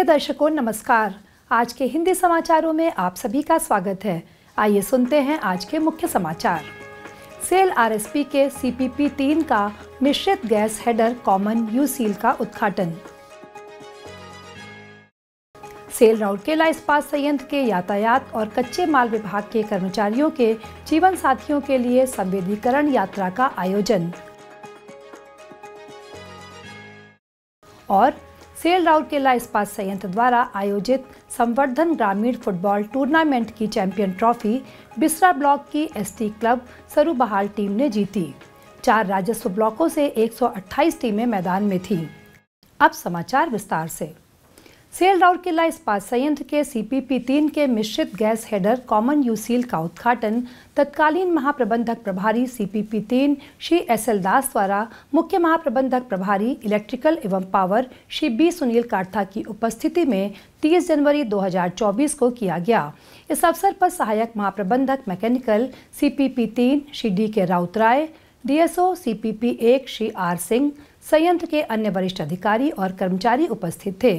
प्रिय दर्शकों नमस्कार आज के हिंदी समाचारों में आप सभी का स्वागत है आइए सुनते हैं आज के मुख्य समाचार सेल आरएसपी के सीपीपी तीन का मिश्रित gas header common U seal का उद्घाटन सेल राउरकेला इस्पात संयंत्र के यातायात और कच्चे माल विभाग के कर्मचारियों के जीवन साथियों के लिए संवेदीकरण यात्रा का आयोजन और सेल राउरकेला इस्पात संयंत्र द्वारा आयोजित संवर्धन ग्रामीण फुटबॉल टूर्नामेंट की चैंपियन ट्रॉफी बिस्रा ब्लॉक की एसटी क्लब सरुबहाल टीम ने जीती चार राजस्व ब्लॉकों से 128 टीमें मैदान में थीं अब समाचार विस्तार से सेल किला इस्पात संयंत्र के सीपीपी तीन के मिश्रित gas header common U seal का उद्घाटन तत्कालीन महाप्रबंधक प्रभारी सीपीपी तीन श्री एस एल दास द्वारा मुख्य महाप्रबंधक प्रभारी इलेक्ट्रिकल एवं पावर श्री बी सुनील कार्था की उपस्थिति में 30 जनवरी 2024 को किया गया इस अवसर पर सहायक महाप्रबंधक मैकेनिकल सीपीपी तीन श्री डी के राउत राय डीएसओ सीपीपी एक श्री आर सिंह संयंत्र के अन्य वरिष्ठ अधिकारी और कर्मचारी उपस्थित थे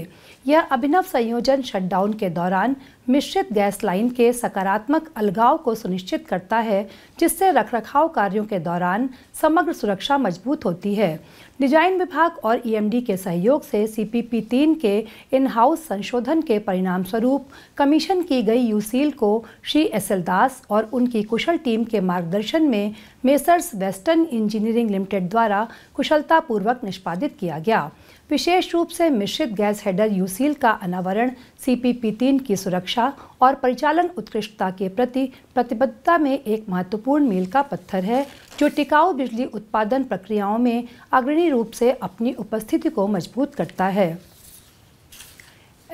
यह अभिनव संयोजन शटडाउन के दौरान मिश्रित गैस लाइन के सकारात्मक अलगाव को सुनिश्चित करता है जिससे रखरखाव कार्यों के दौरान समग्र सुरक्षा मजबूत होती है डिजाइन विभाग और ईएमडी e के सहयोग से सीपीपी तीन के इन हाउस संशोधन के परिणाम स्वरूप कमीशन की गई यूसील को श्री एस एल दास और उनकी कुशल टीम के मार्गदर्शन में मेसर्स वेस्टर्न इंजीनियरिंग लिमिटेड द्वारा कुशलतापूर्वक निष्पादित किया गया विशेष रूप से मिश्रित गैस हेडर यूसील का अनावरण सीपीपी तीन की सुरक्षा और परिचालन उत्कृष्टता के प्रति प्रतिबद्धता में एक महत्वपूर्ण मील का पत्थर है जो टिकाऊ बिजली उत्पादन प्रक्रियाओं में अग्रणी रूप से अपनी उपस्थिति को मजबूत करता है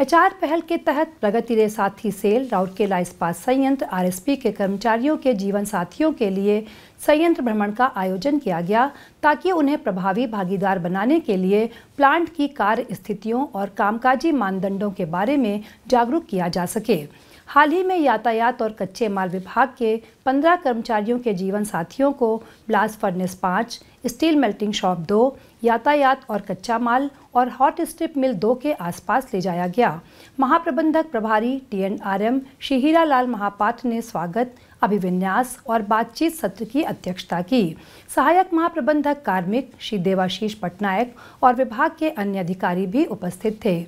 एचआर पहल के तहत प्रगति रे साथी सेल राउरकेला इस्पात संयंत्र आरएसपी के कर्मचारियों के जीवन साथियों के लिए संयंत्र भ्रमण का आयोजन किया गया ताकि उन्हें प्रभावी भागीदार बनाने के लिए प्लांट की कार्य स्थितियों और कामकाजी मानदंडों के बारे में जागरूक किया जा सके हाल ही में यातायात और कच्चे माल विभाग के 15 कर्मचारियों के जीवन साथियों को ब्लास्ट फर्नेस पाँच स्टील मेल्टिंग शॉप दो यातायात और कच्चा माल और हॉट स्ट्रिप मिल दो के आसपास ले जाया गया महाप्रबंधक प्रभारी T N R M Shihira Lal Mohapatra ने स्वागत अभिविन्यास और बातचीत सत्र की अध्यक्षता की सहायक महाप्रबंधक कार्मिक श्री देवाशीष पटनायक और विभाग के अन्य अधिकारी भी उपस्थित थे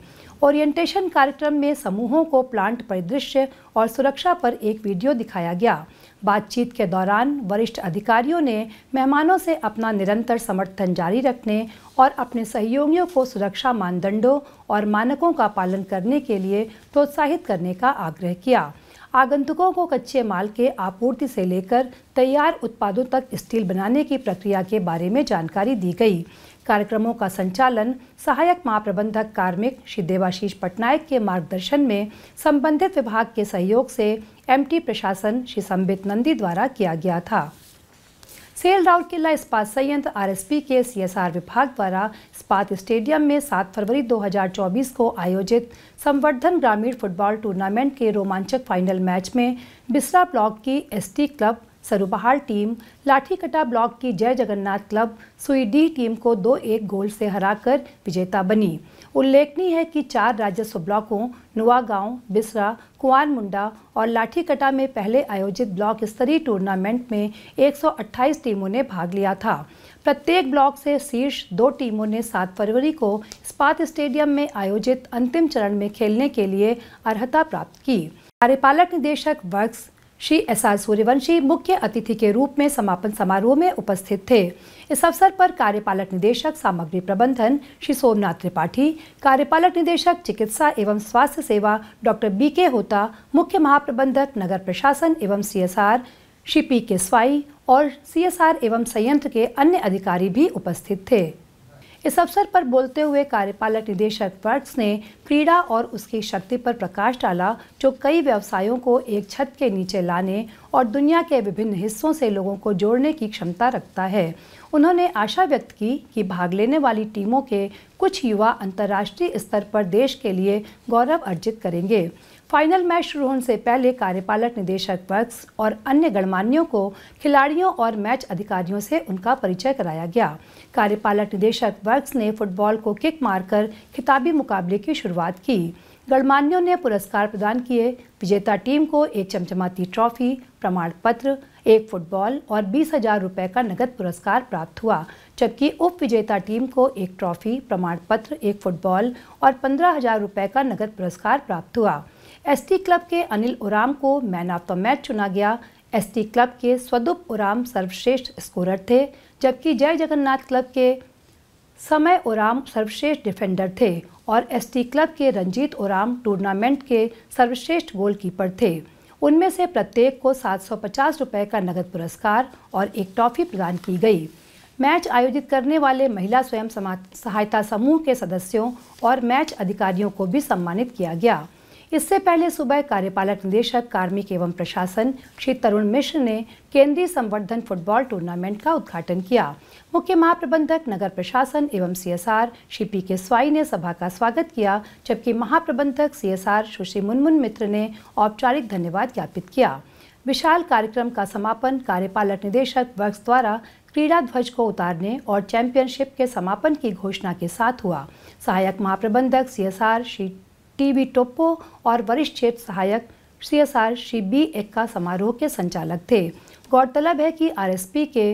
ओरिएंटेशन कार्यक्रम में समूहों को प्लांट परिदृश्य और सुरक्षा पर एक वीडियो दिखाया गया बातचीत के दौरान वरिष्ठ अधिकारियों ने मेहमानों से अपना निरंतर समर्थन जारी रखने और अपने सहयोगियों को सुरक्षा मानदंडों और मानकों का पालन करने के लिए प्रोत्साहित करने का आग्रह किया आगंतुकों को कच्चे माल के आपूर्ति से लेकर तैयार उत्पादों तक स्टील बनाने की प्रक्रिया के बारे में जानकारी दी गई कार्यक्रमों का संचालन सहायक महाप्रबंधक कार्मिक श्री देवाशीष पटनायक के मार्गदर्शन में संबंधित विभाग के सहयोग से एमटी प्रशासन श्री संबित नंदी द्वारा किया गया था सेल राउर किला इस्पात संयंत्र आरएसपी के सीएसआर विभाग द्वारा इस्पात स्टेडियम में 7 फरवरी 2024 को आयोजित संवर्धन ग्रामीण फुटबॉल टूर्नामेंट के रोमांचक फाइनल मैच में बिस्रा ब्लॉक की ST club Sarubahar team Lathikata block की जय जगन्नाथ क्लब डी टीम को दो एक गोल से हराकर विजेता बनी उल्लेखनीय है कि चार राजस्व ब्लॉकों नुआगांव बिसरा कुआन मुंडा और लाठीकटा में पहले आयोजित ब्लॉक स्तरीय टूर्नामेंट में 128 टीमों ने भाग लिया था प्रत्येक ब्लॉक से शीर्ष दो टीमों ने 7 फरवरी को इस्पात स्टेडियम में आयोजित अंतिम चरण में खेलने के लिए अर्हता प्राप्त की कार्यपालक निदेशक works Shri S R Suryavanshi मुख्य अतिथि के रूप में समापन समारोह में उपस्थित थे इस अवसर पर कार्यपालक निदेशक सामग्री प्रबंधन श्री सोमनाथ त्रिपाठी कार्यपालक निदेशक चिकित्सा एवं स्वास्थ्य सेवा डॉक्टर बी के होता मुख्य महाप्रबंधक नगर प्रशासन एवं C S R Shri P K Swain और सी एस आर एवं संयंत्र के अन्य अधिकारी भी उपस्थित थे इस अवसर पर बोलते हुए कार्यपालक निदेशक वर्ट्स ने क्रीड़ा और उसकी शक्ति पर प्रकाश डाला जो कई व्यवसायों को एक छत के नीचे लाने और दुनिया के विभिन्न हिस्सों से लोगों को जोड़ने की क्षमता रखता है उन्होंने आशा व्यक्त की कि भाग लेने वाली टीमों के कुछ युवा अंतर्राष्ट्रीय स्तर पर देश के लिए गौरव अर्जित करेंगे फाइनल मैच शुरू होने से पहले कार्यपालक निदेशक बक्स और अन्य गणमान्यों को खिलाड़ियों और मैच अधिकारियों से उनका परिचय कराया गया कार्यपालक निदेशक वर्ग ने फुटबॉल को किक मारकर खिताबी मुकाबले की शुरुआत की गणमान्यों ने पुरस्कार प्रदान किए विजेता टीम को एक चमचमाती ट्रॉफी प्रमाण पत्र एक फुटबॉल और बीस हजार रुपए का नगद पुरस्कार प्राप्त हुआ जबकि उप विजेता टीम को एक ट्रॉफी प्रमाण पत्र एक फुटबॉल और पंद्रह हजार रुपए का नगद पुरस्कार प्राप्त हुआ एसटी क्लब के अनिल उराम को मैन ऑफ द मैच चुना गया एसटी क्लब के स्वदुप उराम सर्वश्रेष्ठ स्कोरर थे जबकि जय जगन्नाथ क्लब के समय ओराम सर्वश्रेष्ठ डिफेंडर थे और एसटी क्लब के रंजीत ओराम टूर्नामेंट के सर्वश्रेष्ठ गोलकीपर थे उनमें से प्रत्येक को सात सौ पचास रुपये का नगद पुरस्कार और एक ट्रॉफी प्रदान की गई मैच आयोजित करने वाले महिला स्वयं सहायता समूह के सदस्यों और मैच अधिकारियों को भी सम्मानित किया गया इससे पहले सुबह कार्यपालक निदेशक कार्मिक एवं प्रशासन श्री तरुण मिश्र ने केंद्रीय संवर्धन फुटबॉल टूर्नामेंट का उद्घाटन किया मुख्य महाप्रबंधक नगर प्रशासन एवं सीएसआर श्री पी के स्वाई ने सभा का स्वागत किया जबकि महाप्रबंधक सीएसआर सुश्री मुनमुन मित्र ने औपचारिक धन्यवाद ज्ञापित किया विशाल कार्यक्रम का समापन कार्यपालक निदेशक वर्ग द्वारा क्रीड़ा ध्वज को उतारने और चैंपियनशिप के समापन की घोषणा के साथ हुआ सहायक महाप्रबंधक सीएसआर श्री टीवी टोप्पो और वरिष्ठ क्षेत्र सहायक C S R Shri B Ekka समारोह के संचालक थे गौरतलब है कि आरएसपी के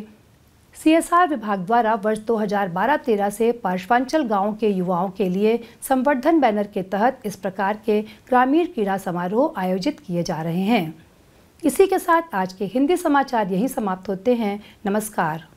सीएसआर विभाग द्वारा वर्ष 2012-13 से पार्श्वांचल गाँव के युवाओं के लिए संवर्धन बैनर के तहत इस प्रकार के ग्रामीण क्रीड़ा समारोह आयोजित किए जा रहे हैं इसी के साथ आज के हिंदी समाचार यहीं समाप्त होते हैं नमस्कार